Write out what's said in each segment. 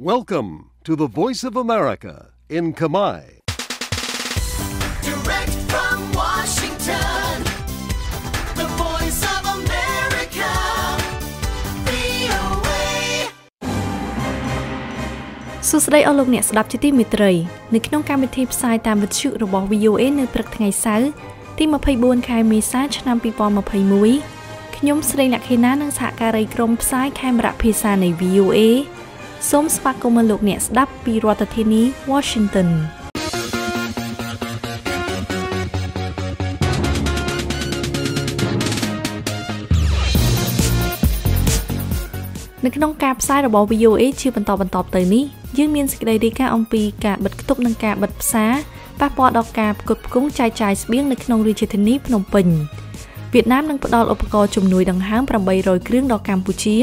Welcome to the Voice of America in Kamai. Direct from Washington, the Voice of America, VOA. សួស្តីអស់លោកអ្នកស្ដាប់ជាទីមេត្រីនៅក្នុងកម្មវិធីផ្សាយតាមវិទ្យុរបស់ VOA នៅព្រឹកថ្ងៃសៅរ៍ទី24ខែមេសាឆ្នាំ2021ខ្ញុំស្រីលក្ខិណានិងសហការីក្រុមផ្សាយខេមរៈភាសានៃ VOA សូមស្វាគមន៍លោកអ្នកស្ដាប់ពីរដ្ឋធានី Washington នៅក្នុងការផ្សាយរបស់ VOA ជាបន្តបន្តទៅនេះយើងមានសេចក្តីរាយការណ៍អំពីការបិទគប់និងការបិទផ្សារប៉ះពាល់ដល់ការផ្គត់ផ្គង់ចាយចាយស្បៀងនៅក្នុងរាជធានីភ្នំពេញវៀតណាមនឹងផ្តល់ឧបករណ៍ជំនួយដង្ហើម800គ្រឿងដល់កម្ពុជា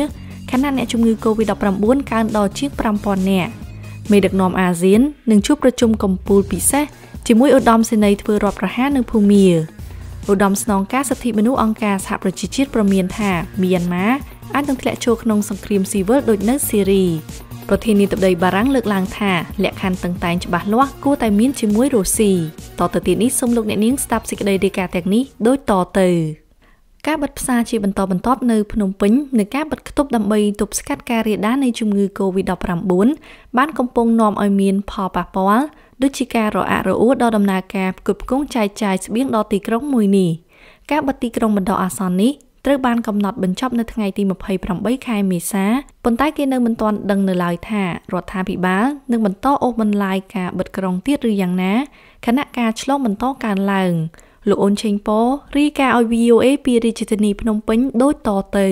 ខណៈអ្នកជំងឺ Covid-19 កើនដល់ជាង5000នាក់មេដឹកនាំអាស៊ាននឹងជួបប្រជុំកំពូលពិសេសជាមួយឧត្តមសេនីយ៍ធ្វើរដ្ឋប្រហារនៅភូមាឧត្តមស្នងការសិទ្ធិមនុស្សអង្គការសហប្រជាជាតិប្រមានថាមីយ៉ាន់ម៉ាអាចនឹងធ្លាក់ចូលក្នុង សង្គ្រាមស៊ីវិលដូចនៅស៊េរីប្រធានាធិបតីបារាំងលើកឡើងថាលក្ខខណ្ឌតឹងតែងច្បាស់លាស់គួរតែមានជាមួយរុស្ស៊ីតទៅទៀតនេះសូមលោកអ្នកនាងស្ដាប់សេចក្តីរាយការណ៍ទាំងនេះដូចតទៅការបិទផ្សារជាបន្តបន្ទាប់នៅភ្នំពេញនៃការបិទគប់ដើម្បីទប់ស្កាត់ការរាលដាលនៃជំងឺ Covid-19 បានកំពុងនាំឲ្យមានផលប៉ះពាល់ដូចជាការរអាក់រអួលដល់ដំណើរការផ្គត់ផ្គង់ចាយចាយស្បៀងដល់ទីក្រុងមួយនេះការបិទទីក្រុងបណ្ដោះអាសន្ននេះត្រូវបានកំណត់បញ្ចប់នៅថ្ងៃទី28ខែមេសាប៉ុន្តែគេនៅមិនទាន់ដឹងនៅឡើយថារដ្ឋាភិបាលនឹងបន្តអូសបន្លាយការបិទក្រុងទៀតឬយ៉ាងណាខណៈការឆ្លងបន្តកើនឡើង។លោកអូនឆេងប៉ូរាយការណ៍ឲ្យ VOA ពីរាជធានីភ្នំពេញដូចតទៅ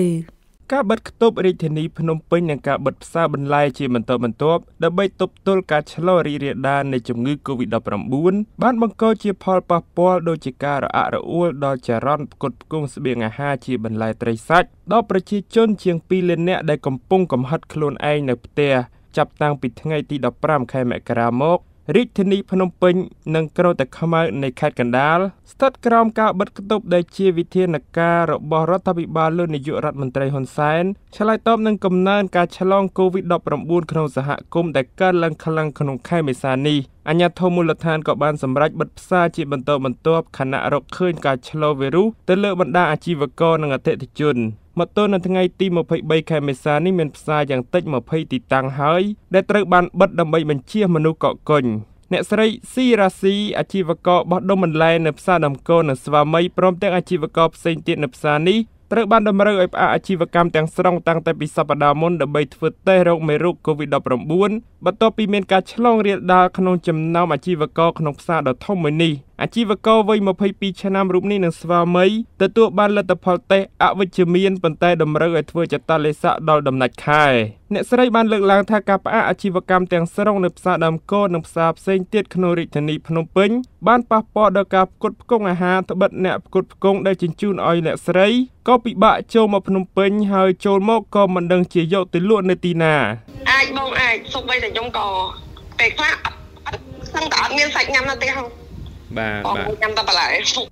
ការបិទគប់រាជធានីភ្នំពេញនិងការបិទផ្សារបន្លែជាបន្តបន្ទាប់ដើម្បីទប់ទល់ការឆ្លងរីករាលដាលនៃជំងឺ Covid-19 បានបង្កជា ផលប៉ះពាល់ដូចជាការរអាក់រអួលដល់ចរន្តផ្គត់ផ្គង់ស្បៀងអាហារជាបន្លែត្រីសាច់ដល់ប្រជាជន ជាង2លាននាក់ដែលកំពុងកំហិតខ្លួនឯងនៅផ្ទះចាប់តាំងពីថ្ងៃទី15ខែមករាមករាជធានីភ្នំពេញនិងក្រោតតែខ្មៅនៃខេត្តកណ្ដាលស្ថិតក្រោមការបិទគប់ដែលជាវិធានការរបស់រដ្ឋាភិបាលលោកនាយករដ្ឋមន្ត្រីហ៊ុនសែនឆ្លើយតបនឹងកំណើនការឆ្លង COVID-19 ក្នុងសហគមន៍ដែលកើតឡើងខ្លាំងក្នុងខែមេសានេះអញ្ញាធមូលដ្ឋានក៏បានសម្រេចបិទផ្សារជាបន្តបន្ទាប់ខណៈរកឃើញការឆ្លងវីរុសទៅលើបណ្ដាអាជីវករនិងអតិថិជន។មកទល់នៅថ្ងៃទី23ខែមេសានេះមានផ្សារយ៉ាងតិច20ទីតាំងហើយ ដែលត្រូវបានបិទដើម្បីបញ្ជៀសមនុស្សកកកុញអ្នកស្រីស៊ីរ៉ាស៊ីអាជីវករបោះដុំបន្លែនៅផ្សារដំកូននិងស្វាមីព្រមទាំងអាជីវករផ្សេងទៀតនៅផ្សារនេះត្រូវបានតម្រូវឲ្យផ្អាកអាជីវកម្មទាំងស្រុងតាំងតែពីសប្តាហ៍មុនដើម្បីធ្វើតេស្តរោគមេរោគ COVID-19 បន្ទាប់ពីមានការឆ្លងរាលដាលក្នុងចំណោមអាជីវករក្នុងផ្សារដ៏ធំមួយនេះ។អាជីវករវ័យ22ឆ្នាំរូបនេះនិងស្វាមីទទួលបានលទ្ធផលតេស្តអវិជ្ជមានប៉ុន្តែតម្រូវឲ្យធ្វើចតលេខសាដល់ដំណាច់ខែអ្នកស្រីបានលើកឡើងថាការផ្អាកអាជីវកម្មទាំងស្រុងនៅផ្សារដើមកោនិងផ្សារផ្សេងទៀតក្នុងរាជធានីភ្នំពេញបានប៉ះពាល់ដល់ការផ្គត់ផ្គង់អាហារត្បិតអ្នកផ្គត់ផ្គង់ដែលជញ្ជូនឲ្យអ្នកស្រីក៏ពិបាកចូលមកភ្នំពេញហើយចូលមកក៏មិនដឹងជាយកទៅលក់នៅទីណាអាចបងអាចសុខបីតែខ្ញុំក៏ពេលខ្លះសឹងតែអត់មានសាច់ញ៉ាំនៅទីហ្នឹងបាទបាទកាន់តែបន្លែ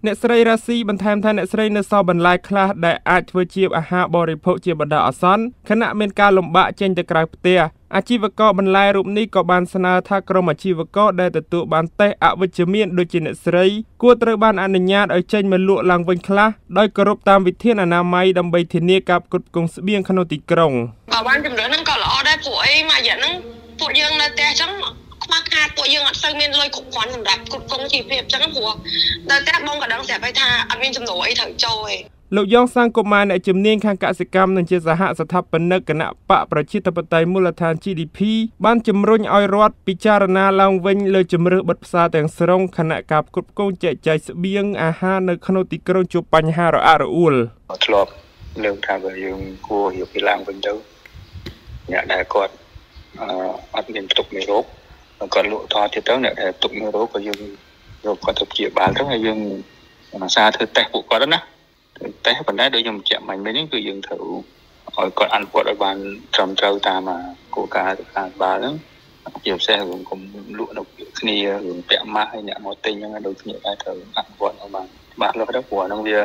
អ្នកស្រីរ៉ាស៊ីបន្ថែមថាអ្នកស្រីនៅសល់បន្លែខ្លះដែលអាចធ្វើជាអាហារបរិភោគជាបណ្ដោះអាសន្នខណៈមានការលំបាកចេញទៅក្រៅផ្ទះអាជីវករបន្លែរូបនេះក៏បានស្នើថាក្រុមអាជីវករដែលទទួលបានតេស្តអវិជ្ជមានដូចជាអ្នកស្រីគួរត្រូវបានអនុញ្ញាតឲ្យចេញមកលក់ឡើងវិញខ្លះដោយគោរពតាមវិធានអនាម័យដើម្បីធានាការផ្គត់ផ្គង់ស្បៀងក្នុងទីក្រុងបើបានជំរឿនហ្នឹងក៏ល្អដែរពួកអីមួយរយៈហ្នឹងពួកយើងនៅផ្ទះអញ្ចឹងខ្វះខាតពួកយើងអត់សូវមានលុយគ្រប់គ្រាន់សម្រាប់គ្រប់គ្រងជីវភាពអញ្ចឹងព្រោះដល់តែបងក៏ដឹងស្រាប់ហើយថាអត់មានចំណូលអីត្រូវចូលទេលោកយ៉ងសាងកុមារអ្នកជំនាញខាងកសិកម្មនិងជាសហស្ថាបនិកគណៈបកប្រជាធិបតេយ្យមូលដ្ឋាន GDP បានជំរុញឲ្យរដ្ឋពិចារណាឡើងវិញ លើជំរើសបិទផ្សារទាំងស្រុងខណៈការគ្រប់គ្រងចែកចាយស្បៀងអាហារនៅក្នុងទីក្រុងជួបបញ្ហារអាក់រអួលធ្លាប់លើកថាបើយើងគួរយកពីឡើងវិញទៅអ្នកដែលគាត់អត់មានផ្ទុកមេរោគគាត់លក់តទៀតទៅអ្នកដែលទុកនៅរោក៏យើងយកគាត់ទៅព្យាបាលទៅហើយយើងអាសាធ្វើតេស្តពួកគាត់ណាតេស្តប៉ុន្តែដូចខ្ញុំបញ្ជាក់មិញមិញហ្នឹងគឺយើងត្រូវឲ្យគាត់អនុវត្តឲ្យបានត្រឹមត្រូវតាមគោលការណ៍រដ្ឋាភិបាលហ្នឹងជាពិសេសរឿងកុំលក់នៅគ្នារឿងពាក់ម៉ាស់ហើយអ្នកមកទិញហ្នឹងដូចគ្នាដែរត្រូវអនុវត្តឲ្យបានច្បាស់លាស់ទៅព្រោះហ្នឹងវា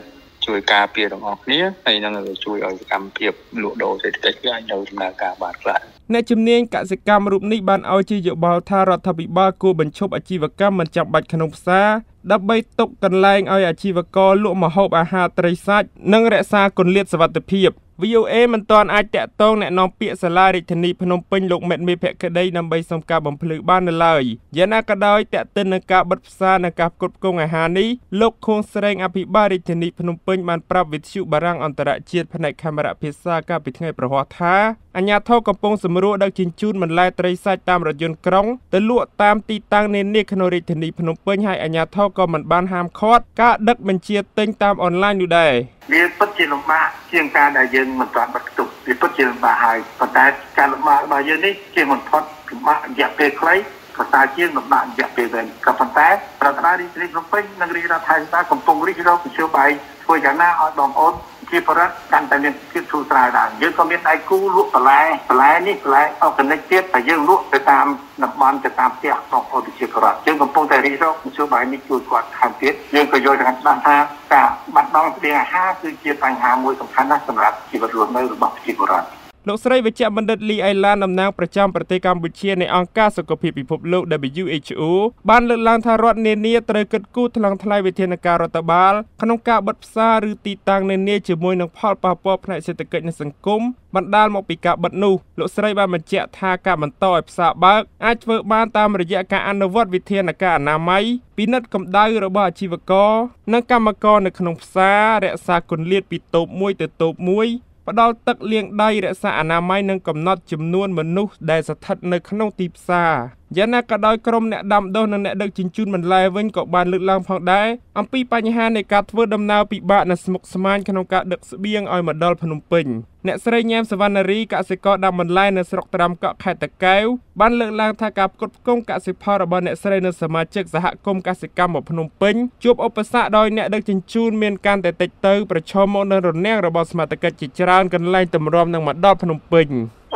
ជួយការពារទាំងអស់គ្នាហើយនឹងជួយឲ្យសកម្មភាពលក់ដូរសេដ្ឋកិច្ចវាអាចនៅដំណើរការបានខ្លះអ្នកជំនាញកសិកម្មរូបនេះបានឲ្យជាយោបល់ថារដ្ឋាភិបាលគួរបញ្ឈប់អាជីវកម្មមិនចាំបាច់ក្នុងផ្សារដើម្បីទុកកន្លែងឲ្យអាជីវករលក់ម្ហូបអាហារត្រីសាច់និងរក្សាគម្លាតសុវត្ថិភាព។ VOA មិនទាន់អាចតាក់ទងអ្នកនាំពាក្យសាលារាជធានីភ្នំពេញលោកមេតមេភក្តីដើម្បីសុំការបំភ្លឺបាននៅឡើយយ៉ាងណាក៏ដោយតាក់ទិននឹងការបិទផ្សារនិងការផ្គត់ផ្គង់អាហារនេះលោកខួងស្រេងអភិបាលរាជធានីភ្នំពេញបានប្រាប់វិទ្យុបារាំងអន្តរជាតិផ្នែកខេមរៈភាសាកាលពីថ្ងៃប្រហោះថាអញ្ញាធិការកំពុងសម្រួលដឹកជញ្ជូនបន្លែត្រីសាច់តាមរថយន្តក្រុងទៅលក់តាមទីតាំងនានាក្នុងរាជធានីភ្នំពេញហើយអញ្ញាធិការក៏មិនបានហាមឃាត់ការដឹកបញ្ជាទិញតាមអនឡាញនោះដែរវាពិតជាលំបាកជាងការដែលយើងមិនទាន់បិទទុកវាពិតជាលំបាកហើយប៉ុន្តែការលំបាករបស់យើងនេះជាមិនផុតលំបាករយៈពេលខ្លីប្រសើរជាងលំដាប់រយៈពេលវែងក៏ប៉ុន្តែប្រធានាធិបតីភ្នំពេញនិងរាជរដ្ឋាភិបាលកំពុងរិះរោបមធ្យោបាយធ្វើយ៉ាងណាឲ្យបងប្អូនជាបរិបទកាន់តែមានភាពធូរស្រាលដែរយើងក៏មានដៃគូលក់បន្លែបន្លែនេះបន្លែអอร์แกនិកទៀតហើយយើងលក់ទៅតាមតំបន់ទៅតាមផ្ទះរបស់ប្រជាពលរដ្ឋយើងកំពុងតែរីករកមធ្យោបាយនេះជួយគាត់ថែមទៀតយើងក៏យល់ថាច្បាស់ថាការបាត់បង់ស្បៀងអាហារគឺជាបញ្ហាមួយសំខាន់ណាស់សម្រាប់ជីវិតរស់នៅរបស់ប្រជាពលរដ្ឋលោកស្រីវេជ្ជបណ្ឌិតលីអៃឡានតំណាងប្រចាំប្រទេសកម្ពុជានៃអង្គការសុខភាពពិភពលោក WHO បាន លើកឡើងថារដ្ឋនានា ត្រូវគិតគូរថ្លឹងថ្លែងវិធានការរដ្ឋបាល ក្នុងការបិទផ្សារឬទីតាំងនានាជាមួយនឹងផលប៉ះពាល់ផ្នែកសេដ្ឋកិច្ចនិងសង្គមបណ្ដាលមកពីការបិទនោះលោកស្រីបានបញ្ជាក់ថាការបន្តឲ្យ ផ្សារបើកអាចធ្វើបានតាមរយៈការអនុវត្តវិធានការអនាម័យពិនិត្យកម្ដៅរបស់អាជីវករនិងកម្មករនៅក្នុងផ្សាររក្សាគម្លាត ពីតូបមួយ ទៅតូបមួយផ្ដល់ទឹកលាងដៃរក្សាអនាម័យនិងកំណត់ចំនួនមនុស្សដែលស្ថិតនៅក្នុងទីផ្សារយ៉ាងណាក៏ដោយក្រុមអ្នកដាំដុះនិងអ្នកដឹកជញ្ជូនបន្លែវិញក៏បានលើកឡើងផងដែរអំពីបញ្ហានៃការធ្វើដំណើរពិបាកនិងស្មុគស្មាញក្នុងការដឹកស្បៀងឲ្យមកដល់ភ្នំពេញអ្នកស្រីញ៉ែមសវណ្ណារីកសិករដាំបន្លែនៅស្រុកត្រាំកក់ខេត្តតាកែវបានលើកឡើងថាការផ្គត់ផ្គង់កសិផលរបស់អ្នកស្រីនិងសមាជិកសហគមន៍កសិកម្មមកភ្នំពេញជួបឧបសគ្គដោយអ្នកដឹកជញ្ជូនមាន ការតែតិចទៅប្រឈមមកនឹងរនាំងរបស់សមាជិកជាច្រើនកន្លែងទម្រាំនឹងមកដល់ភ្នំពេញ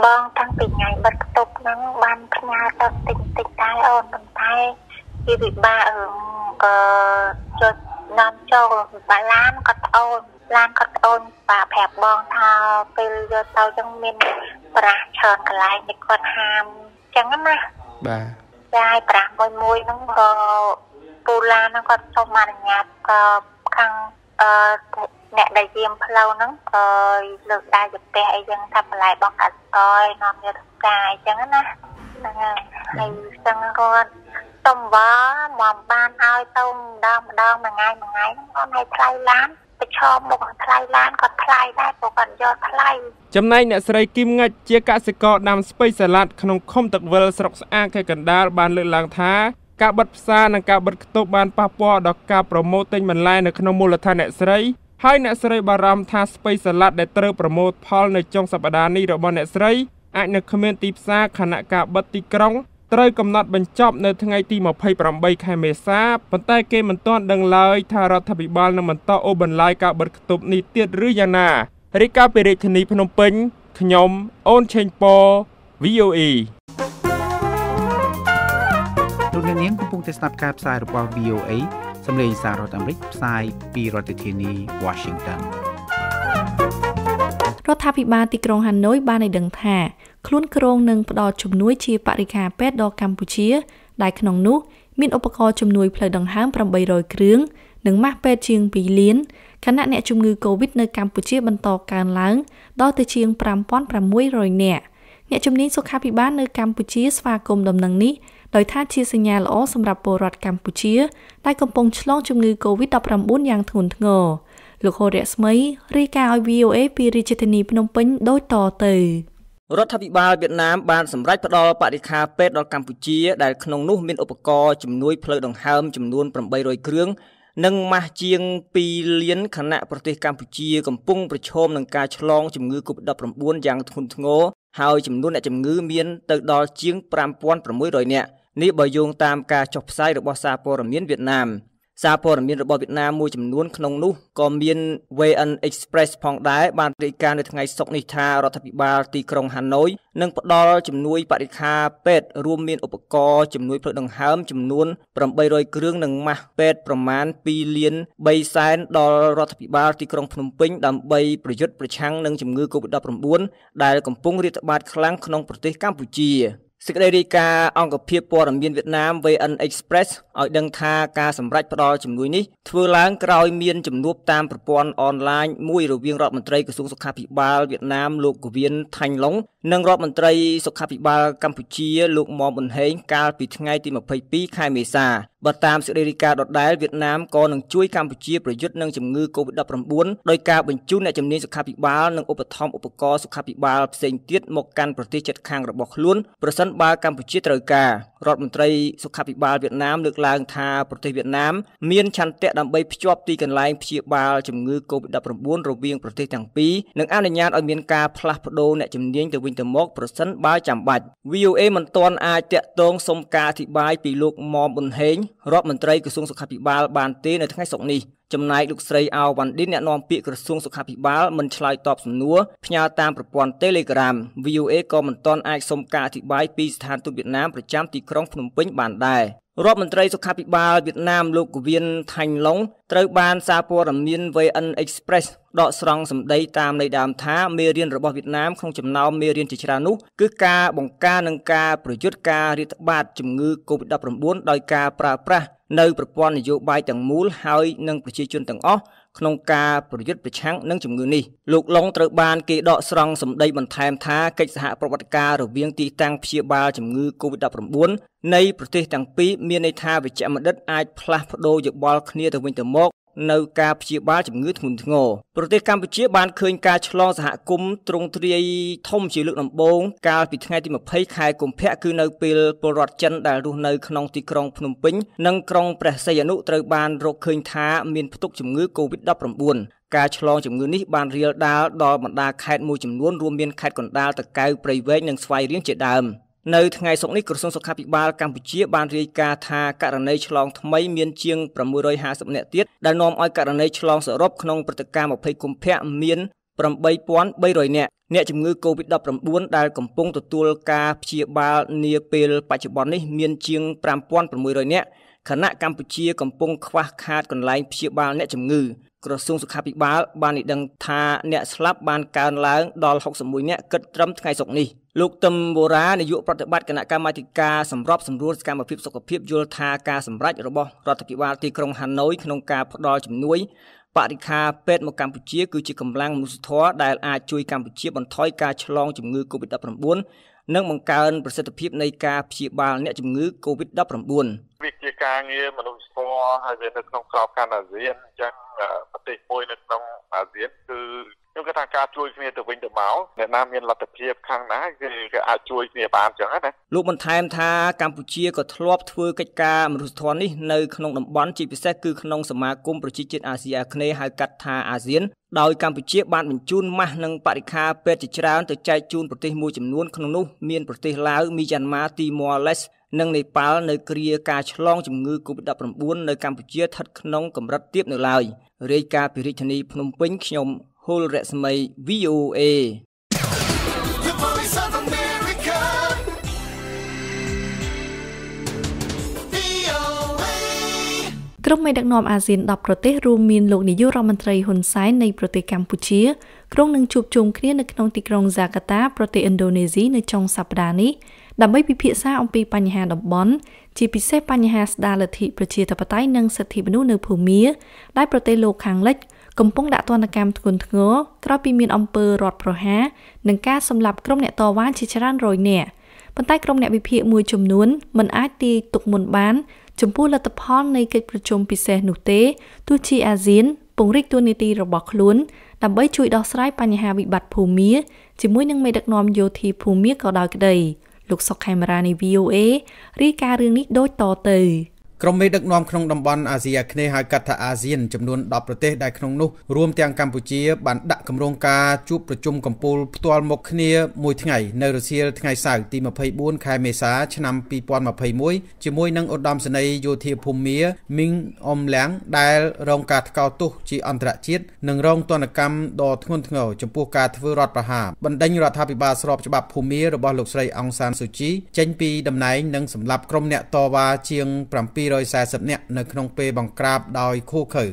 បងតាំងពីថ្ងៃបិទផ្ទុកហ្នឹងបានផ្ញើទៅតិចតិចតែអូនប៉ុន្តែវាពិបាកក៏ចុចនាំចូលបាឡានក៏ត្អូនឡានក៏ត្អូនបាប្រាប់បងថាពេលយកទៅចឹងមាន ប្រាស់ច្រើនកន្លែងនេះគាត់ហាមចឹងណាបាទចាយប្រាស់មួយមួយហ្នឹងក៏ពូឡានហ្នឹងគាត់សុំអនុញ្ញាតក៏ខាងអឺអ្នកដែលយាមផ្លូវហ្នឹងអឺលើកដៃទៅផ្ទះអីចឹងថាបន្លែបងកាត់តយនាំយកទៅផ្សារអីចឹងណាហ្នឹងហើយហើយចឹងគាត់សុំវ៉ាមកបានឲ្យទៅម្ដងម្ដងមួយថ្ងៃមួយថ្ងៃហ្នឹងគាត់ឲ្យថ្លៃឡានប្រឈមមុខថ្លៃឡានក៏ថ្លៃដែរព្រោះគាត់យកថ្លៃចំណែកអ្នកស្រីគឹមងាច់ជាកសិករដាំស្ពៃសាឡាត់ក្នុងឃុំទឹកវិលស្រុកស្អាតខេត្តកណ្ដាលបានលើកឡើងថាការបិទផ្សារនិងការបិទខ្ទប់បានប៉ះពាល់ដល់ការប្រមូលទិញបន្លែនៅក្នុងមូលដ្ឋានអ្នកស្រីហើយអ្នកស្រីបារម្ភថាស្ពៃសាឡាត់ដែលត្រូវប្រមូលផលនៅចុងសប្តាហ៍នេះរបស់អ្នកស្រីអាចនៅគ្មានទីផ្សារខណៈការបិទទីក្រុងត្រូវកំណត់បញ្ចប់ នៅថ្ងៃទី28ខែមេសាប៉ុន្តែគេមិនទាន់ដឹងឡើយថារដ្ឋាភិបាលនឹងបន្តអូបន្លាយការបិទគប់នេះទៀតឬយ៉ាងណារាជការពីរាជធានី ភ្នំពេញខ្ញុំអូនឆេងព VOA លោកអ្នកនាងកំពុងតែស្ដាប់ការផ្សាយរបស់ VOA សម្លេងសាររដ្ឋអាមេរិកផ្សាយពីរដ្ឋធានី Washington រដ្ឋាភិបាលទីក្រុងហាណូយបានឲ្យដឹង ថាខ្លួនក្រុងនឹងផ្ដល់ជំនួយ ជាបរិការពេទ្យដល់កម្ពុជា ដែលក្នុងនោះ មានឧបករណ៍ជំនួយផ្លូវដង្ហើម800គ្រឿងនិងម៉ាស់ពេទ្យជាង2លានខណៈអ្នក ជំងឺ Covid នៅកម្ពុជាបន្តកើនឡើងដល់ទៅជាង5600នាក់អ្នកជំនាញសុខាភិបាលនៅកម្ពុជា ស្វាគមន៍ដំណឹងនេះដោយថាជាសញ្ញាល្អសម្រាប់ពលរដ្ឋកម្ពុជាដែលកំពុងឆ្លងជំងឺ Covid-19 យ៉ាងធ្ងន់ធ្ងរលោកហូរៈស្មីរាយការណ៍ឲ្យ VOA ពីរាជធានីភ្នំពេញដូចតទៅរដ្ឋាភិបាលវៀតណាមបានសម្រេចផ្តល់បរិការពេទ្យដល់កម្ពុជាដែលក្នុងនោះមានឧបករណ៍ជំនួយផ្លូវដង្ហើមចំនួន800គ្រឿងនិងម៉ាស់ជាង2លានខណៈប្រទេសកម្ពុជាកំពុងប្រឈមនឹងការឆ្លងជំងឺ Covid-19 យ៉ាងធ្ងន់ធ្ងរហើយចំនួនអ្នកជំងឺមានទៅដល់ជាង5600នាក់នេះបើយោងតាមការចុះផ្សាយរបស់សារព័ត៌មានវៀតណាមសារព័ត៌មានរបស់វៀតណាមមួយចំនួនក្នុងនោះក៏មាន VN Express ផងដែរបានរាយការណ៍នៅថ្ងៃសុក្រនេះថារដ្ឋាភិបាលទីក្រុងហាណូយនឹងផ្ដល់ជំនួយបរិការពេទ្យរួមមានឧបករណ៍ជំនួយភ្លើងដង្ហើមចំនួន800គ្រឿងនិងម៉ាស់ពេទ្យប្រមាណ2លាន3សែនដល់រដ្ឋាភិបាលទីក្រុងភ្នំពេញដើម្បីប្រយុទ្ធប្រឆាំងនឹងជំងឺ Covid-19 ដែលកំពុងរាតត្បាតខ្លាំងក្នុងប្រទេសកម្ពុជា។សេចក្តីរាយការណ៍អង្គភាពព័ត៌មានវៀតណាម VN Express ឲ្យដឹងថាការសម្រេចផ្តល់ជំនួយនេះធ្វើឡើងក្រោយមានជំនួបតាមប្រព័ន្ធអនឡាញមួយរវាងរដ្ឋមន្ត្រីក្រសួងសុខាភិបាលវៀតណាមលោកកវៀនថាញ់ឡុងនិងរដ្ឋមន្ត្រីសុខាភិបាលកម្ពុជាលោកមុំអ៊ុនហេងកាលពីថ្ងៃទី22ខែមេសាបើតាមសេចក្តីរាយការណ៍ដដែលវៀតណាមក៏នឹងជួយកម្ពុជាប្រយុទ្ធនឹងជំងឺ Covid-19 ដោយការបញ្ជូនអ្នកជំនាញសុខាភិបាលនិងឧបត្ថម្ភឧបករណ៍សុខាភិបាលផ្សេងទៀតមកកាន់ប្រទេសជិតខាងរបស់ខ្លួនប្រសិនបើកម្ពុជាត្រូវការរដ្ឋមន្ត្រីសុខាភិបាលវៀតណាមលើកឡើងថាប្រទេសវៀតណាម មានឆន្ទៈដើម្បីភ្ជាប់ទីកន្លែងព្យាបាលជំងឺ Covid-19 រវាងប្រទេសទាំងពីរនិងអនុញ្ញាតឲ្យមានការផ្លាស់ប្ដូរអ្នកជំនាញទៅវិញទៅមកប្រសិនបើចាំបាច់ VOA មិនទាន់អាចតាក់ទងសុំការអធិប្បាយពីលោកមុំប៊ុនហេងរដ្ឋមន្ត្រីក្រសួងសុខាភិបាលបានទេនៅថ្ងៃសុក្រនេះចំណែកលោកស្រីអាវវ៉ាន់ឌិនអ្នកនាំពាក្យក្រសួងសុខាភិបាលមិនឆ្លើយតបសំណួរផ្ញើតាមប្រព័ន្ធ Telegram VOA ក៏មិនទាន់អាចសុំការអធិប្បាយពីស្ថានទូតវៀតណាមប្រចាំទីក្រុងភ្នំពេញបានដែររដ្ឋមន្ត្រីសុខាភិបាលវៀតណាមលោកកវៀនថាញ់ឡុងត្រូវបានសារព័ត៌មាន VN Express ដកស្រង់សម្ដី តាមន័យដើមថាមេរៀនរបស់វៀតណាមក្នុងចំណោមមេរៀនជាច្រើននោះគឺការបង្ការនិងការប្រយុទ្ធការរាតត្បាត ជំងឺ Covid-19 ដោយការប្រើប្រាស់នៅប្រព័ន្ធនយោបាយទាំងមូលហើយនិងប្រជាជនទាំងអស់ក្នុងការប្រយុទ្ធប្រឆាំងនឹងជំងឺនេះលោកឡុងត្រូវបានគេដកស្រង់សម្ដីបន្ថែមថាកិច្ចសហប្រវត្តិការរវាងទីតាំងព្យាបាលជំងឺ Covid-19 នៃប្រទេសទាំងពីរមានន័យថាវិជ្ជបណ្ឌិតអាចផ្លាស់ប្តូរយោបល់គ្នាទៅវិញទៅមកនៅការព្យាបាលជំងឺធ្ងន់ធ្ងរប្រទេសកម្ពុជាបានឃើញការឆ្លងសហគមន៍ទ្រង់ទ្រាយធំជាលើកដំបូងកាលពីថ្ងៃទី20ខែកុម្ភៈគឺនៅពេលពលរដ្ឋចិនដែលរស់នៅក្នុងទីក្រុងភ្នំពេញនិងក្រុងព្រះសីហនុត្រូវបានរកឃើញថាមានផ្ទុកជំងឺ Covid-19 ការឆ្លងជំងឺនេះបានរាលដាលដល់បណ្ដាខេត្តមួយចំនួនរួមមានខេត្តកណ្ដាលតាកែវព្រៃវែងនិងស្វាយរៀងជាដើម។នៅថ្ងៃសុក្រនេះក្រសួងសុខាភិបាលកម្ពុជាបានរាយការណ៍ថាករណីឆ្លងថ្មីមានជាង650នាក់ទៀតដែលនាំឲ្យករណីឆ្លងសរុបក្នុងព្រឹត្តិការណ៍20កុម្ភៈមាន8300នាក់អ្នកជំងឺ Covid-19 ដែលកំពុងទទួលការព្យាបាលនាពេលបច្ចុប្បន្ននេះមានជាង5600នាក់ខណៈកម្ពុជាកំពុងខ្វះខាតកន្លែងព្យាបាលអ្នកជំងឺក្រសួងសុខាភិបាលបាននិដឹងថាអ្នកស្លាប់បានកើនឡើងដល់61អ្នកគិតត្រឹមថ្ងៃសុក្រនេះលោកទឹមវូរ៉ានាយកប្រតិបត្តិគណៈកម្មាធិការសម្របសម្រួលសកម្មភាពសុខភាពយល់ថាការសម្រេចរបស់រដ្ឋាភិបាលទីក្រុងហាណូយក្នុងការផ្តល់ជំនួយបរិខាពេទ្យមកកម្ពុជាគឺជាកម្លាំងមនុស្សធម៌ដែលអាចជួយកម្ពុជាបន្ថយការឆ្លងជំងឺ Covid-19 និងបង្កើនប្រសិទ្ធភាពនៃការព្យាបាលអ្នកជំងឺ COVID-19 វាជាការងារមនុស្សធម៌ហើយវានៅក្នុងក្របខ័ណ្ឌអាស៊ានអញ្ចឹងប្រទេសមួយនៅក្នុងអាស៊ានគឺខ្ញុំគិតថាការជួយគ្នាទៅវិញទៅមកអ្នកណាមានលទ្ធភាពខាងណាគឺគេអាចជួយគ្នាបានចឹងណាលោកបន្ថែមថាកម្ពុជាក៏ធ្លាប់ធ្វើកិច្ចការមនុស្សធម៌នេះនៅក្នុងតំបន់ជាពិសេសគឺក្នុងសមាគមប្រជាជាតិអាស៊ីអាគ្នេយ៍ហៅកាត់ថាអាស៊ាន ដោយកម្ពុជាបានបញ្ជូនម៉ាស់និងបរិខាពេទ្យជាច្រើនទៅចែកជូនប្រទេសមួយចំនួនក្នុងនោះមានប្រទេសឡាវមីយ៉ាន់ម៉ាទីម៉័រឡេសនិងនេប៉ាល់នៅគ្រាការឆ្លងជំងឺ Covid-19 នៅកម្ពុជាស្ថិតក្នុងកម្រិតទាបនៅឡើយរាយការណ៍ពីរាជធានីភ្នំពេញខ្ញុំហូលរស្មី VOA ក្រុមមេដឹកនាំអាស៊ាន10ប្រទេសរួមមានលោកនាយករដ្ឋមន្ត្រីហ៊ុនសែននៃប្រទេសកម្ពុជា ក្រុងនឹងជួបជុំគ្នានៅក្នុងទីក្រុងហ្សាកាតាប្រទេសឥណ្ឌូនេស៊ីនៅចុងសប្តាហ៍នេះដើម្បីពិភាក្សាអំពីបញ្ហាតំបន់ ជាពិសេសបញ្ហាស្ដារលទ្ធិប្រជាធិបតេយ្យនិងសិទ្ធិមនុស្សនៅភូមាដែលប្រទេសលោកខាងលិចកំពុងដាក់ទណ្ឌកម្មធ្ងន់ធ្ងរក្រោយពីមានអំពើរដ្ឋប្រហារនិងការសម្លាប់ក្រុមអ្នកតវ៉ាជាច្រើនរយនាក់ប៉ុន្តែក្រុមអ្នកវិភាគមួយចំនួនមិនអាចទាយទុកមុនបាន ចំពោះលទ្ធផលនៃកិច្ចប្រជុំពិសេសនោះទេទោះជាអាស៊ានពង្រីកទួនាទីរបស់ខ្លួនដើម្បីជួយដោះស្រាយបញ្ហាវិបត្តិភូមិជាមួយនឹងមេដឹកនាំយោធាភូមិក៏ដោយក្តីលោកសុកខេមរានៃ VOA រាយការណ៍រឿងនេះដូចតទៅក្រុមមេដឹកនាំក្នុងតំបន់អាស៊ីអាគ្នេយ៍ហៅកាត់ថាអាស៊ានចំនួន10ប្រទេសដែលក្នុងនោះរួមទាំងកម្ពុជាបានដាក់គម្រោងការជួបប្រជុំកំពូលផ្ទាល់មុខគ្នាមួយថ្ងៃនៅរសៀលថ្ងៃសៅរ៍ទី24ខែមេសាឆ្នាំ2021ជាមួយនឹងឧត្តមសេនីយ៍យោធាភូមិមាមីងអ៊ំឡាំងដែលរងការថ្កោលទោសជាអន្តរជាតិនិងរងទណ្ឌកម្មដ៏ធ្ងន់ធ្ងរចំពោះការធ្វើរដ្ឋប្រហារបណ្ដេញរដ្ឋាភិបាលស្របច្បាប់ភូមិមារបស់លោកស្រីអង្សានស៊ូជីចេញពីតំណែងនិងសម្លាប់ក្រុមអ្នកតវ៉ាជាង7 240នាក់នៅក្នុងពេលបង្ក្រាបដោយឃោឃៅ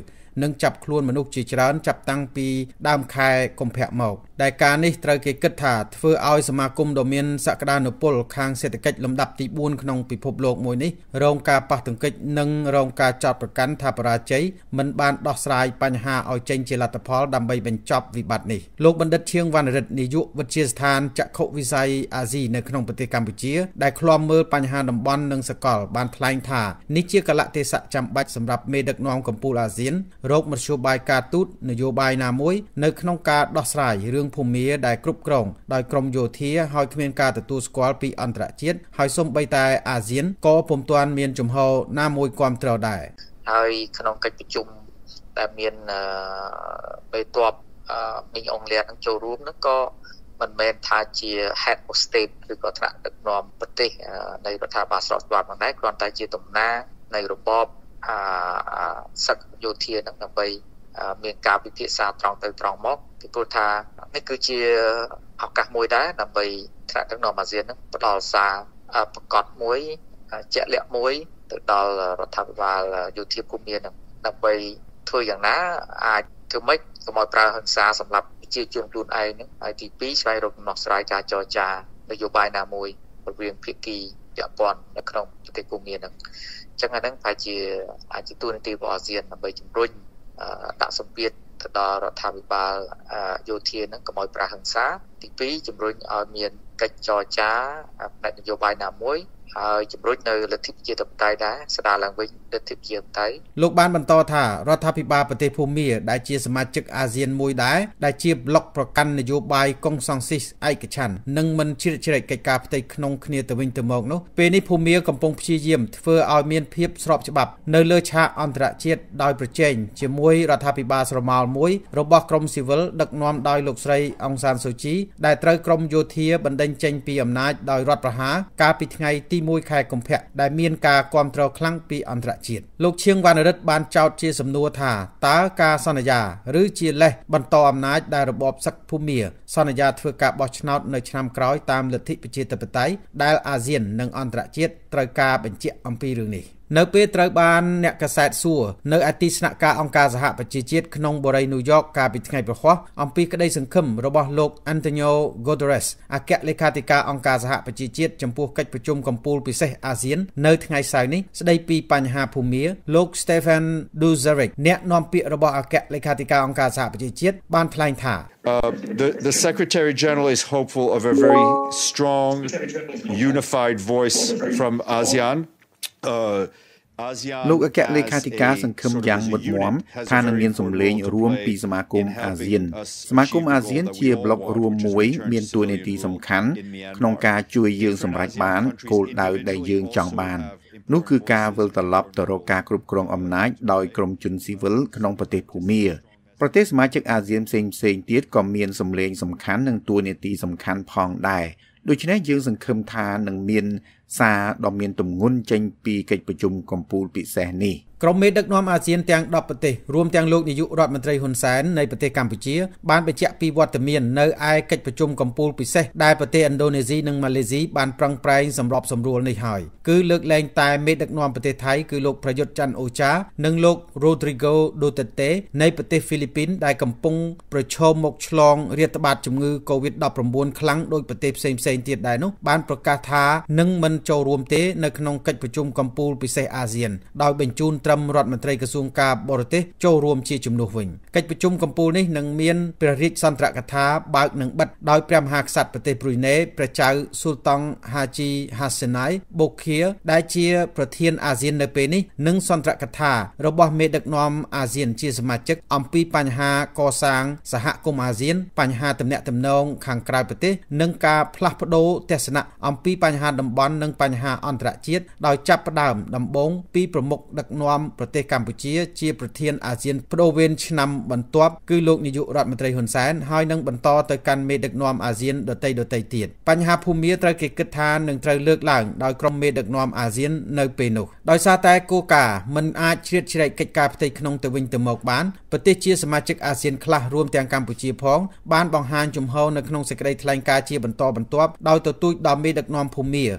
និងចាប់ខ្លួនមនុស្សជាច្រើនចាប់តាំងពីដើមខែកុម្ភៈមកដែលការនេះត្រូវគេគិតថាធ្វើឲ្យសមាគមដ៏មានសក្តានុពលខាងសេដ្ឋកិច្ចលំដាប់ទី4ក្នុងពិភពលោកមួយនេះរងការប៉ះទង្គិចនិងរងការចោទប្រកាន់ថាបរាជ័យមិនបានដោះស្រាយបញ្ហាឲ្យចេញជាលទ្ធផលដើម្បីបញ្ចប់វិបត្តិនេះលោកបណ្ឌិតឈៀងវណ្ណរិទ្ធនាយកវិទ្យាស្ថានចក្ខុវិស័យអាស៊ីនៅក្នុងប្រទេសកម្ពុជាដែលឃ្លាំមើលបញ្ហាតំបន់និងសកលបានថ្លែងថានេះជាកលៈទេសៈចាំបាច់សម្រាប់មេដឹកនាំកម្ពុជាអាស៊ានរោគមធ្យោបាយការទូតនយោបាយណាមួយនៅក្នុងការដោះស្រាយរឿងភូមាដែលគ្រប់គ្រងដោយក្រមយោធា ហើយគ្មានការទទួលស្គាល់ពីអន្តរជាតិហើយសូម្បីតែអាស៊ានក៏ពុំទាន់មានជំហរណាមួយគ្រប់គ្រងដែរហើយក្នុងកិច្ចប្រជុំដែលមានបេតបមីងអង់គ្លេសនឹងចូលរួមនឹងក៏មិនមែនថាជា head of state ឬក៏ថ្នាក់ដឹកនាំប្រទេសនៃរដ្ឋាភិបាលស្រុកស្វាតមិនដែរគ្រាន់តែជាតំណាងនៃរបបអាសឹកយោធានឹងដើម្បីមានការពិភាក្សាត្រង់ទៅត្រង់មកពីព្រោះថានេះគឺជាឱកាសមួយដែរដើម្បីថ្នាក់ដឹកនាំអាស៊ាននឹងផ្ដល់សារប្រកាសមួយជាក់លាក់មួយទៅដល់រដ្ឋាភិបាលយោធាភូមិមាននឹងដើម្បីធ្វើយ៉ាងណាអាចធ្វើម៉េចកុំឲ្យប្រើហិង្សាសម្រាប់ប្រជាជនខ្លួនឯងនឹងហើយទី2ស្វែងរកដំណោះស្រាយការចរចានយោបាយណាមួយរវាងភាគីពាក់ព័ន្ធនៅក្នុងប្រទេសភូមាហ្នឹងអញ្ចឹងអាហ្នឹងប្រហែលជាអាចជាទូនាទីរបស់អាស៊ានដើម្បីជំរុញដាក់សម្ពាធទៅដល់រដ្ឋាភិបាលយោធាហ្នឹងកុំឲ្យប្រើហិង្សាទី2ជំរុញឲ្យមានកិច្ចចរចាផ្នែកនយោបាយណាមួយហើយជំរុញនៅលទ្ធិប្រជាធិបតេយ្យដែរស្ដារឡើងវិញលទ្ធិប្រជាធិបតេយ្យលោកបានបន្តថារដ្ឋាភិបាលប្រទេសភូមា ដែលជាសមាជិកអាស៊ានមួយដែរដែលជាប្លុកប្រកាន់នយោបាយកុងសង់ស៊ីសឯកច្ឆ័ន្ទនិងមិនជ្រៀតជ្រែកកិច្ចការផ្ទៃក្នុងគ្នាទៅវិញទៅមកនោះពេលនេះភូមាកំពុងព្យាយាមធ្វើឲ្យមានភាពស្របច្បាប់នៅលើឆាកអន្តរជាតិដោយប្រជែងជាមួយរដ្ឋាភិបាលស្រមោលមួយរបស់ក្រមស៊ីវិលដឹកនាំដោយលោកស្រី អង្សានសូជីដែលត្រូវក្រមយោធាបណ្ដេញចេញពីអំណាចដោយរដ្ឋប្រហារកាលពីថ្ងៃទី1ខែកុម្ភៈដែលមានការគ្រប់គ្រងខ្លាំងពីអន្តរជាតិលោកឈៀងវណ្ណរិទ្ធបានចោទជាសំណួរថាតើការសន្យា ឬជាលេសបន្តអំណាចដែលរបបសឹកភូមាសន្យាធ្វើការបោះឆ្នោតនៅឆ្នាំក្រោយតាមលទ្ធិប្រជាធិបតេយ្យដែលអាស៊ាននិងអន្តរជាតិត្រូវការបញ្ជាក់អំពីរឿងនេះនៅពេលត្រូវបានអ្នកកសែតសួរនៅឯទីស្នាក់ការអង្គការសហប្រជាជាតិក្នុងបូរីញូវយ៉កកាលពីថ្ងៃប្រហោះអំពីក្តីសង្ឃឹមរបស់លោក Antonio Guterres អគ្គលេខាធិការអង្គការសហប្រជាជាតិចំពោះ កិច្ចប្រជុំកំពូលពិសេសអាស៊ាននៅថ្ងៃសៅរ៍នេះស្ដីពីបញ្ហាភូមាលោក Stefan Duzaric អ្នកនាំពាក្យរបស់អគ្គលេខាធិការអង្គការសហប្រជាជាតិបានថ្លែងថា Uh, the, the Secretary General is hopeful of a very strong, unified voice from ASEAN អឺលោកអគ្គលេខាធិការសង្ឃឹមយ៉ាងមុតមមថានឹងមានសម្លេងរួមពីសមាគមអាស៊ាន សមាគមអាស៊ាន ជាប្លុករួមមួយមានតួនាទីសំខាន់ក្នុងការជួយយើង សម្រេចបានគោលដៅដែលយើងចង់បាន នោះគឺការវិលត្រឡប់ទៅរកការគ្រប់គ្រងអំណាចដោយក្រុមជនស៊ីវិលក្នុងប្រទេសភូមាប្រទេសសមាជិកអាស៊ានផ្សេងៗទៀតក៏មានសម្លេងសំខាន់និងតួនាទីសំខាន់ផងដែរដូច្នេះយើងសង្ឃឹមថានឹងមានសារដ៏មានទម្ងន់ចេញ ពី កិច្ចប្រជុំកម្ពុជាពិសេសនេះ។ក្រុមមេដឹកនាំអាស៊ានទាំង10ប្រទេសរួមទាំងលោកនាយករដ្ឋមន្ត្រីហ៊ុនសែននៃប្រទេសកម្ពុជាបានបញ្ជាក់ពីវត្តមាននៅឯកិច្ចប្រជុំកំពូលពិសេសដែលប្រទេសឥណ្ឌូនេស៊ីនិងម៉ាឡេស៊ីបានប្រឹងប្រែងសម្របសម្រួលនេះហើយគឺលើកលែងតែមេដឹកនាំប្រទេសថៃគឺលោកប្រយុទ្ធច័ន្ទអូចានិងលោក Rodrigo Duterte នៃប្រទេសហ្វីលីពីនដែលកំពុងប្រឈមមុខឆ្លងរាតត្បាតជំងឺ Covid-19 ខ្លាំងដោយប្រទេសផ្សេងៗទៀតដែរនោះបានប្រកាសថានឹងមិនចូលរួមទេនៅក្នុងកិច្ចប្រជុំកំពូលពិសេសអាស៊ានដោយបញ្ជូនត្រមរដ្ឋមន្ត្រីក្រសួងការបរទេសចូលរួមជាជំនួសវិញកិច្ចប្រជុំកំពូលនេះនឹងមានព្រះរាជសន្ទរកថាបើកនិងបិទដោយព្រះមហាក្សត្រប្រទេសព្រុយណេព្រះចៅស៊ូលតង់ហាជីហាសេណៃបូខៀដែលជា ប្រធានអាស៊ាននៅពេលនេះនិងសន្ទរកថារបស់មេដឹកនាំអាស៊ានជាសមាជិក អំពីបញ្ហាកសាងសហគមន៍អាស៊ាន បញ្ហាទំនាក់ទំនងខាងក្រៅប្រទេស និងការផ្លាស់ប្តូរទស្សនៈអំពីបញ្ហាតំបន់និងបញ្ហាអន្តរជាតិដោយចាប់ផ្ដើម ដំបូងពីប្រមុខដឹកនាំប្រទេសកម្ពុជាជាប្រធានអាស៊ានបដូវវេនឆ្នាំបន្ទាប់គឺលោកនាយករដ្ឋមន្ត្រីហ៊ុនសែនហើយនឹងបន្តទៅកាន់មេដឹកនាំអាស៊ានដទៃដទៃទៀតបញ្ហាភូមិត្រូវគេគិតថានឹងត្រូវលើកឡើងដោយក្រុមមេដឹកនាំអាស៊ាននៅពេលនោះ ដោយសារតែគោលការណ៍មិនអាចជ្រៀតជ្រែកកិច្ចការផ្ទៃក្នុងទៅវិញទៅមកបានប្រទេសជាសមាជិកអាស៊ានខ្លះរួមទាំងកម្ពុជាផងបានបង្ហាញជំហរនៅក្នុងសេចក្តីថ្លែងការណ៍ជាបន្តបន្ទាប់ដោយទទូចដល់មេដឹកនាំភូមិឲ្យ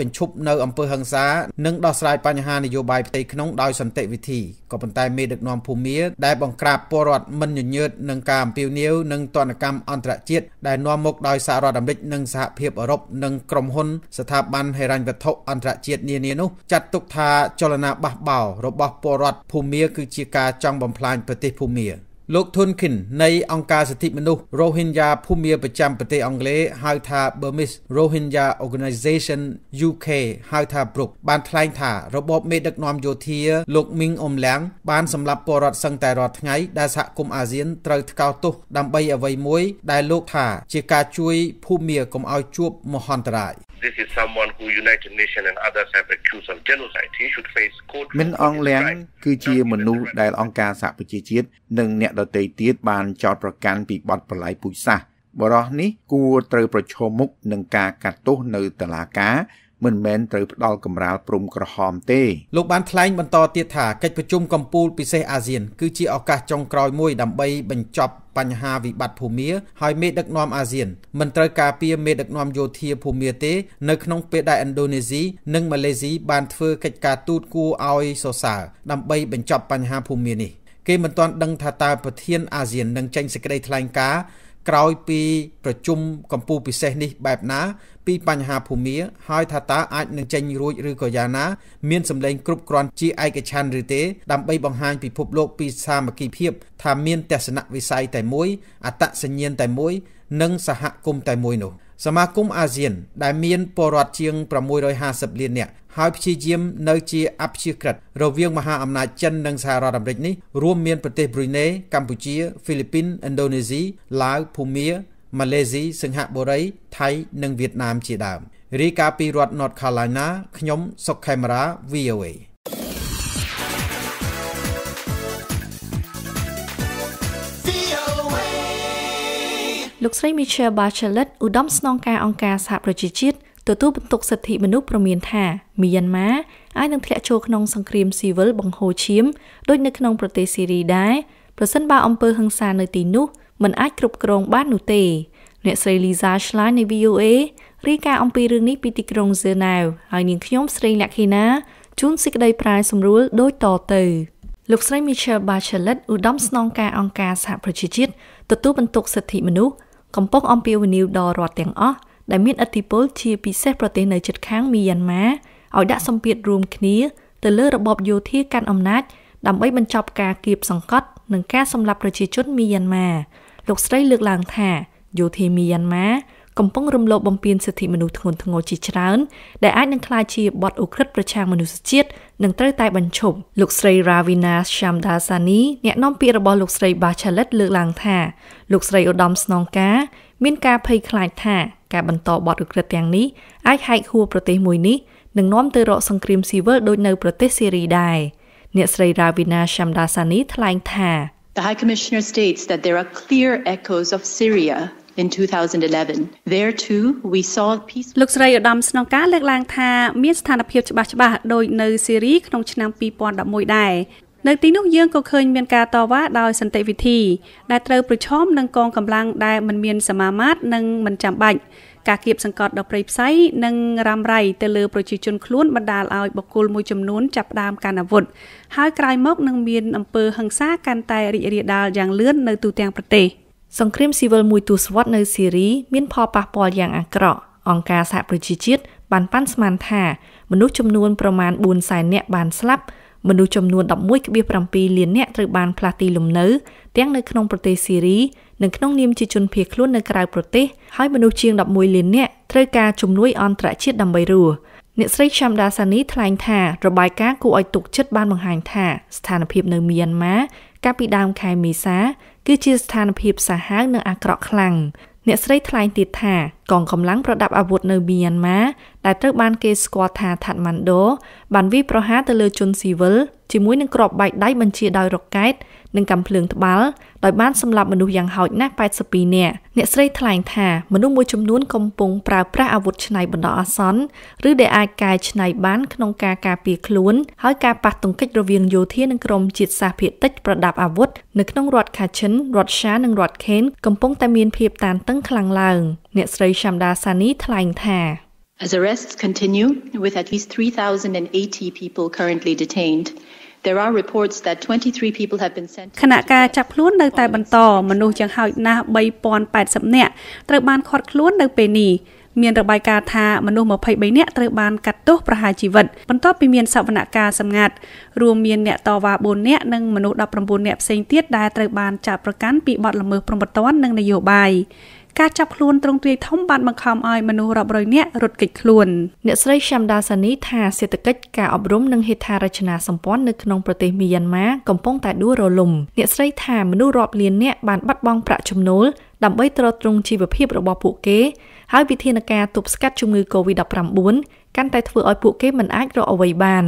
បញ្ឈប់នៅអំពើហិង្សានិងដោះស្រាយបញ្ហានយោបាយផ្ទៃក្នុងដោយសន្តិវិធីក៏ប៉ុន្តែមេដឹកនាំភូមា ដែលបង្ក្រាបពលរដ្ឋមិនញញើតនឹងការអំពាវនាវនិងទណ្ឌកម្មអន្តរជាតិដែលនាំមកដោយសហរដ្ឋអាមេរិកនិងសហភាពអឺរ៉ុបនិងក្រុមហ៊ុនស្ថាប័នហិរញ្ញវត្ថុអន្តរជាតិនានានោះចាត់ទុកថា ចលនាបះបោររបស់ពលរដ្ឋភូមាគឺជាការចង់បំផ្លាញប្រទេសភូមាលោក Thunkin នៃអង្គការសិទ្ធិមនុស្ស Rohingya ភូមាប្រចាំប្រទេសអង់គ្លេសហៅថា Burmese Rohingya Organization UK ហៅថា BROK បានថ្លែងថារបបមេដឹកនាំយោធាលោក Ming Aum Hlaing បាន សម្លាប់ពលរដ្ឋសឹងតែរាល់ថ្ងៃដែលសហគមន៍អាស៊ានត្រូវថ្កោលទោសដើម្បីអ្វីមួយដែលលោកថា ជាការជួយភូមាកុំឲ្យជួបមហន្តរាយ This is someone who United Nations and others have accused of genocide. He should face court. មិនអងលៀងគឺជាមនុស្សដែលអង្គការសហប្រជាជាតិនិងអ្នកដទៃទៀតបានចោទប្រកាន់ពីបទប្រឡាយពូជសាសន៍បរោះនេះគួរត្រូវប្រឈមមុខនឹងការកាត់ទោសនៅតុលាការមិនមែនត្រូវផ្ដាល់កម្រាលព្រំក្រហមទេលោកបានថ្លែងបន្តទៀតថាកិច្ចប្រជុំកម្ពុជាពិសេសអាស៊ាន គឺជាឱកាសចុងក្រោយមួយដើម្បីបញ្ចប់បញ្ហាវិបត្តិភូមាហើយមេដឹកនាំអាស៊ានមិនត្រូវការពីមេដឹកនាំយោធាភូមាទេ នៅក្នុងពេលដែលឥណ្ឌូនេស៊ីនិងម៉ាឡេស៊ីបានធ្វើកិច្ចការទូតគួរឲ្យសរសើរដើម្បីបញ្ចប់បញ្ហាភូមានេះគេមិនទាន់ដឹងថាតើប្រធានអាស៊ាននឹងចេញសេចក្តីថ្លែងការណ៍ក្រោយពី ប្រជុំកម្ពុជាពិសេសនេះបែបណា ពីបញ្ហាភូមិហើយថាតើអាចនឹងចេញរួចឬក៏យ៉ាងណាមានសម្លេងគ្រប់គ្រាន់ជាឯកច្ឆន្ទឬទេដើម្បីបង្ហាញពិភពលោកពីសាមគ្គីភាពថាមានទស្សនវិស័យតែមួយអត្តសញ្ញាណតែមួយនិងសហគមន៍តែមួយនោះ។សមាគមអាស៊ានដែលមានពលរដ្ឋជាង650លាននាក់ហើយព្យាយាមនៅជាអព្យាក្រឹតរវាងមហាអំណាចចិននិងសហរដ្ឋអាមេរិកនេះរួមមានប្រទេសប្រ៊ុយណេកម្ពុជាហ្វីលីពីនឥណ្ឌូនេស៊ីឡាវភូមាម៉ាឡេស៊ីសិង្ហបុរី ថៃនិងវៀតណាមជាដើមរាយការណ៍ពីរដ្ឋ North Carolina ខ្ញុំ សុកខេមរា VOA លោកស្រី Michelle Bachelet ឧត្តមស្នងការអង្គការសហប្រជាជាតិទទួលបន្ទុកសិទ្ធិមនុស្សប្រមានថាមីយ៉ាន់ម៉ាអាចនឹងធ្លាក់ចូលក្នុងសង្គ្រាមស៊ីវិលបង្ហូរឈាមដូចនៅក្នុងប្រទេសស៊េរីដែរប្រសិនបើអំពើហិង្សានៅទីនោះមិនអាចគ្រប់គ្រងបាននោះទេអ្នកស្រី Lisa Schlein នៃ VOA រាយការណ៍អំពីរឿងនេះពីទីក្រុងហ្សឺណែវហើយនាងខ្ញុំស្រីលក្ខិណាជូនសេចក្តីប្រាយសម្រួលដូចតទៅលោកស្រី Michelle Bachelet ឧត្តមស្នងការអង្គការសហប្រជាជាតិទទួលបន្ទុកសិទ្ធិមនុស្សកំពុងអំពាវនាវដល់រដ្ឋទាំងអស់ដែលមានឥទ្ធិពលជាពិសេសប្រទេសនៅជិតខាងមីយ៉ាន់ម៉ាឲ្យដាក់សម្ពាធរួមគ្នាទៅលើរបបយោធាកាន់អំណាច ដើម្បីបញ្ចប់ការគៀបសង្កត់និងការសម្លាប់ប្រជាជនមីយ៉ាន់ម៉ាលោកស្រី លើកឡើងថាយោធាមីយ៉ាន់ម៉ាកំពុងរំលោភបំពានសិទ្ធិមនុស្សធ្ងន់ធ្ងរជាច្រើនដែលអាចនឹងក្លាយជាបទឧក្រិដ្ឋប្រឆាំងមនុស្សជាតិនឹងត្រូវតែបញ្ឈប់លោកស្រី Ravina Shamdasani អ្នកនាំពាក្យរបស់លោកស្រី Bachelet លើកឡើងថាលោកស្រីឧត្តមស្នងការមានការភ័យខ្លាចថា ការបន្តបទឧក្រិដ្ឋទាំងនេះអាចហែកហួរប្រទេសមួយនេះនឹងនាំទៅរកសង្គ្រាមស៊ីវិលដូចនៅប្រទេសសេរីដែរអ្នកស្រី Ravina Shamdasani ថ្លែងថា The High Commissioner states that there are clear echoes of Syria in 2011. There too we saw peace លោកស្រីឧត្តមស្នងការលើកឡើងថាមានស្ថានភាពច្បាស់ច្បាស់ដោយនៅសេរីក្នុងឆ្នាំ2011ដែរនៅទីនោះយើងក៏ឃើញមានការតវ៉ាដោយសន្តិវិធីដែលត្រូវប្រឈមនឹងកងកម្លាំងដែលមិនមានសមាមាត្រនិងមិនចាំបាច់ការគៀបសង្កត់ដល់ប្រៃផ្សៃនិងរ៉ាំរ៉ៃទៅលើប្រជាជនខ្លួនបណ្ដាលឲ្យបុគ្គលមួយចំនួនចាប់ផ្ដើមកាន់អាវុធហើយក្រោយមកនឹងមានអំពើ ហិង្សាកាន់តែរីករាលដាលយ៉ាងលឿននៅទូទាំងប្រទេស។សង្គ្រាមស៊ីវិលមួយទសវត្សរ៍នៅស៊េរីមានផលប៉ះពាល់យ៉ាងអាក្រក់អង្គការសហប្រជាជាតិបានប៉ាន់ស្មានថាមនុស្សចំនួនប្រមាណ4សែននាក់បានស្លាប់មនុស្សចំនួន11.7លាននាក់ត្រូវបានផ្លាស់ទីលំនៅទាំងនៅក្នុងប្រទេសស៊េរីនិងក្នុងនាមជាជនភៀសខ្លួននៅក្រៅប្រទេសហើយមនុស្សជាង11លាននាក់ត្រូវការជំនួយអន្តរជាតិដើម្បីរស់អ្នកស្រីឆាំដាសានីថ្លែងថារបាយការណ៍គួរឲ្យទុកចិត្តបានបង្ហាញថា ស្ថានភាពនៅមីយ៉ាន់ម៉ាកាលពីដើមខែមេសាគឺជាស្ថានភាពសាហាវនិងអាក្រក់ខ្លាំងអ្នកស្រីថ្លែងទៀតថាកងកម្លាំងប្រដាប់អាវុធនៅមីយ៉ាន់ម៉ាដែលត្រូវបានគេស្គាល់ថាថាត់ម៉ាន់ដូបានវាយប្រហារទៅលើជនស៊ីវិលជាមួយនឹងក្របបែកដៃបញ្ជាដោយរ៉ុកកែតនិងកាំភ្លើងត្បាល់ដោយបានសម្លាប់មនុស្សយ៉ាងហោចណាស់82នាក់អ្នកស្រីថ្លែងថាមនុស្សមួយចំនួនកំពុងប្រើប្រាស់អាវុធឆ្នៃបណ្ដោះអាសន្នឬដែលអាចកែឆ្នៃបានក្នុងការការពារខ្លួន ហើយការប៉ះទង្គិច រវាងយោធានិងក្រុមជាតិសាសន៍ភៀតតិចប្រដាប់អាវុធនៅក្នុងរដ្ឋ Kachin រដ្ឋ Sha និងរដ្ឋ Khen កំពុងតែមានភាពតានតឹងខ្លាំងឡើង អ្នកស្រី Shamda Sani ថ្លែងថា As arrests continue with at least 3080 people currently detained There are reports that 23 people have been sent គណៈការចាប់ខ្លួននៅតែបន្តមនុស្សយ៉ាងហោចណាស់3080នាក់ត្រូវបានឃាត់ខ្លួននៅពេលនេះមានរបាយការណ៍ថាមនុស្ស23នាក់ត្រូវបានកាត់ទោសប្រហារជីវិត បន្ទាប់ពីមានសវនកម្មសម្ងាត់រួមមានអ្នកតវ៉ា4នាក់និងមនុស្ស19នាក់ផ្សេងទៀតដែលត្រូវបានចាប់ប្រកាន់ពីបទល្មើសព្រំប្រទាននិងនយោបាយការចាប់ខ្លួនទ្រង់ទ្រាយធំបានបង្ខំឲ្យមនុស្សរាប់រយនាក់រត់គេចខ្លួន អ្នកស្រី Shamda Sani ថាសេដ្ឋកិច្ចការអប់រំនិងហេដ្ឋារចនាសម្ព័ន្ធនៅក្នុងប្រទេសមីយ៉ាន់ម៉ាកំពុងតែដួលរលំអ្នកស្រីថាមនុស្សរាប់លាននាក់បានបាត់បង់ប្រាក់ចំណូលដើម្បីទ្រទ្រង់ជីវភាពរបស់ពួកគេហើយវិធានការទប់ស្កាត់ជំងឺ Covid-19 កាន់តែធ្វើឲ្យ ពួកគេមិនអាចរកអ្វីបាន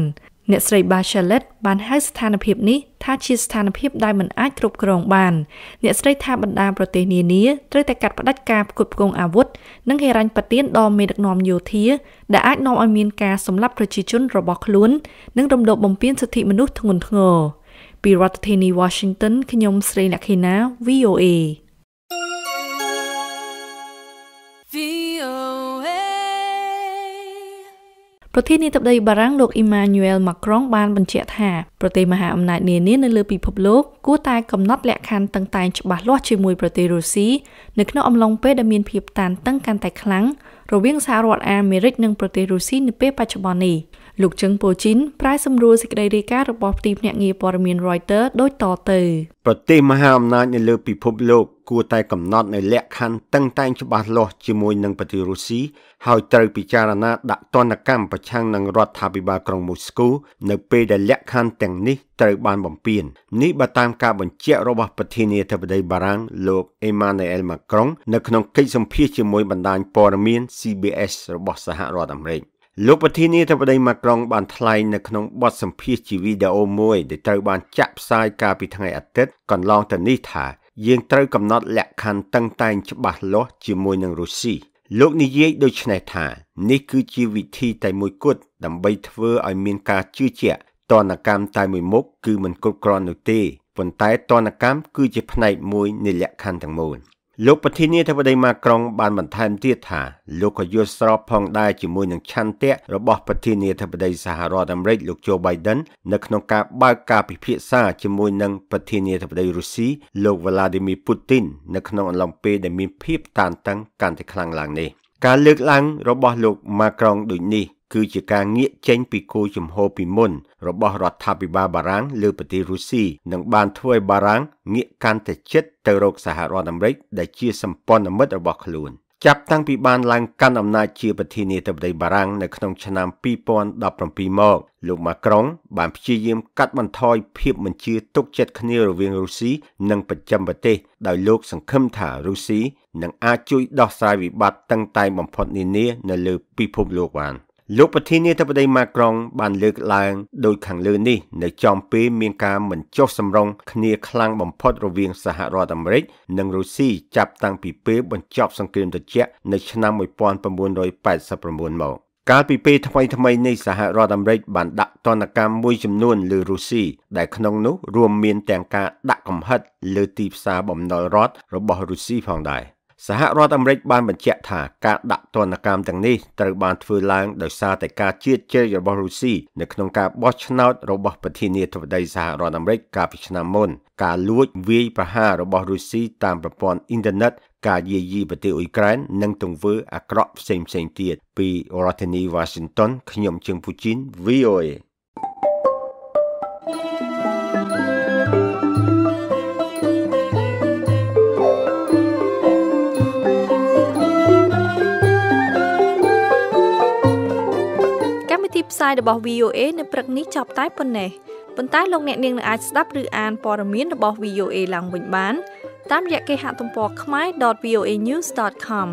អ្នកស្រី Bachelet បានហៅស្ថានភាពនេះថាជាស្ថានភាពដែលមិនអាចគ្រប់គ្រងបាន អ្នកស្រីថាបណ្ដាប្រទេសនានាត្រូវតែកាត់ផ្ដាច់ការផ្គត់ផ្គង់អាវុធនិងហិរញ្ញប្បទានដល់មេដឹកនាំយោធាដែលអាចនាំឲ្យមានការសម្លាប់ប្រជាជនរបស់ខ្លួន និងរំលោភបំពានសិទ្ធិមនុស្សធ្ងន់ធ្ងរពីរដ្ឋធានី Washington ខ្ញុំស្រីលក្ខិណា VOA ប្រធានាធិបតីបារាំងលោក Emmanuel Macron បានបញ្ជាក់ថាប្រទេសមហាអំណាចនានានៅលើពិភពលោកគួរតែកំណត់លក្ខខណ្ឌតឹងតែងច្បាស់លាស់ជាមួយប្រទេសរុស្ស៊ីនៅក្នុងអំឡុងពេលដែលមានភាពតានតឹងកាន់តែខ្លាំងរវាងសហរដ្ឋអាមេរិកនិងប្រទេសរុស្ស៊ីនៅពេលបច្ចុប្បន្ននេះ។លោកជឹងពូជីនប្រែសម្រួលសេចក្តីរាយការណ៍របស់ទីភ្នាក់ងារព័ត៌មាន Reuters ដូចតទៅប្រទេសមហាអំណាចនៅលើពិភពលោកគួរតែកំណត់នៅលក្ខខណ្ឌតឹងតែងច្បាស់លាស់ជាមួយនឹងប្រទេសរុស្ស៊ីហើយត្រូវពិចារណាដាក់ទណ្ឌកម្មប្រឆាំងនឹងរដ្ឋាភិបាលក្រុងមូស្គូនៅពេលដែលលក្ខខណ្ឌទាំងនេះត្រូវបានបំពាននេះបើតាមការបញ្ជាក់របស់ប្រធានាធិបតីបារាំងលោក Emmanuel Macron នៅក្នុងកិច្ចសម្ភាសជាមួយបណ្ដាញព័ត៌មាន CBS របស់សហរដ្ឋអាមេរិកលោកប្រធានាធិបតីម៉ាក្រុងបានថ្លែងនៅក្នុងបទសម្ភាសន៍ជាវីដេអូមួយដែលត្រូវបានចាក់ផ្សាយកាលពីថ្ងៃអាទិត្យកន្លងទៅនេះថាយើងត្រូវកំណត់លក្ខខណ្ឌតឹងតែងច្បាស់លាស់ជាមួយនឹងរុស្ស៊ីលោកនិយាយដូចនេះថានេះគឺជាវិធីតែមួយគត់ដើម្បីធ្វើឲ្យមានការជឿជាក់តនកម្មតែមួយមុខគឺមិនគ្រប់គ្រាន់នោះទេប៉ុន្តែតនកម្មគឺជាផ្នែកមួយនៃលក្ខខណ្ឌទាំងមូលលោកប្រធានាធិបតីម៉ាក្រុងបានបន្ថែមទៀតថាលោកក៏យល់ស្របផងដែរជាមួយនឹងឆន្ទៈរបស់ប្រធានាធិបតីសហរដ្ឋអាមេរិកលោកโจ Biden នៅក្នុងការបើកការពិភាក្សាជាមួយនឹងប្រធានាធិបតីរុស្ស៊ីលោក Vladimir Putin នៅក្នុងអំឡុងពេលដែលមានភាពតានតឹងកាន់តែខ្លាំងឡើងនេះការលើកឡើងរបស់លោកម៉ាក្រុងដូចនេះគឺជាការងាកចេញពីគោលជំហរពីមុនរបស់រដ្ឋាភិបាលបារាំងលើប្រទេសរុស្ស៊ីនិងបានធ្វើឲ្យបារាំងងាកកាន់តែជិតទៅរកសហរដ្ឋអាមេរិកដែលជាសម្ព័ន្ធមិត្តរបស់ខ្លួន។ចាប់តាំងពីបានឡើងកាន់អំណាចជាប្រធានាធិបតីបារាំងនៅក្នុងឆ្នាំ2017មក លោកម៉ាក្រុងបានព្យាយាមកាត់បន្ថយភាពមិនជឿទុកចិត្តគ្នារវាងរុស្ស៊ីនិងប្រចាំប្រទេសដោយលោកសង្ឃឹមថារុស្ស៊ីនឹងអាចជួយដោះស្រាយវិបត្តិតឹងតែងបំផុតនានានៅលើពិភពលោកបាន។លោកប្រធានាធិបតីម៉ាក្រុងបានលើកឡើងដោយខាងលើនេះនៅចំពេលមានការមិនចុះសម្រុងគ្នាខ្លាំងបំផុតរវាងសហរដ្ឋអាមេរិកនិងរុស្ស៊ីចាប់តាំងពីពេលបញ្ចប់សង្គ្រាមត្រជាក់នៅឆ្នាំ1989មកកាលពីពេលថ្មីថ្មីនេះសហរដ្ឋអាមេរិកបានដាក់ទណ្ឌកម្មមួយចំនួនលើរុស្ស៊ីដែលក្នុងនោះរួមមានទាំងការដាក់កំហិតលើទីផ្សារបំណុលរដ្ឋរបស់រុស្ស៊ីផងដែរ។សហរដ្ឋអាមេរិកបានបញ្ជាក់ថាការដាក់ទណ្ឌកម្មទាំងនេះត្រូវបានធ្វើឡើងដោយសារតែការជៀសជាលរបស់រុស្ស៊ីនៅក្នុងការបោះឆ្នោតរបស់ប្រធានាធិបតីសហរដ្ឋអាមេរិកកាលពីឆ្នាំមុនការលួចវាយប្រហាររបស់រុស្ស៊ីតាមប្រព័ន្ធអ៊ីនធឺណិតការយាយីប្រទេសអ៊ុយក្រែននិងទង្វើអាក្រក់ផ្សេងៗទៀតពីរដ្ឋធានី Washington ខ្ញុំជើងពូជីន VOA ផ្សាយរបស់ VOA នៅព្រឹកនេះចប់តែប៉ុណ្ណេះប៉ុន្តែលោកអ្នកនាងនឹងអាចស្ដាប់ឬអានព័ត៌មានរបស់ VOA ឡើងវិញបានតាមរយៈគេហទំព័រ khmae.voanews.com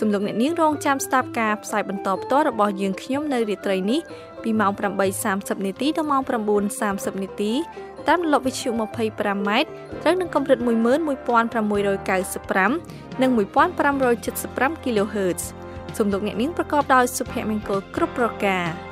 សំលោកអ្នកនាងរងចាំស្ដាប់ការផ្សាយបន្តផ្ទាល់របស់ យើងខ្ញុំនៅរាត្រីនេះពីម៉ោង8:30នាទីដល់ម៉ោង9:30នាទីតាមរលកវិទ្យុ 25m ត្រូវនឹងកម្រិត11695និង1575 kHz សំលោកអ្នកនាងប្រកបដោយសុភមង្គលគ្រប់ប្រការ។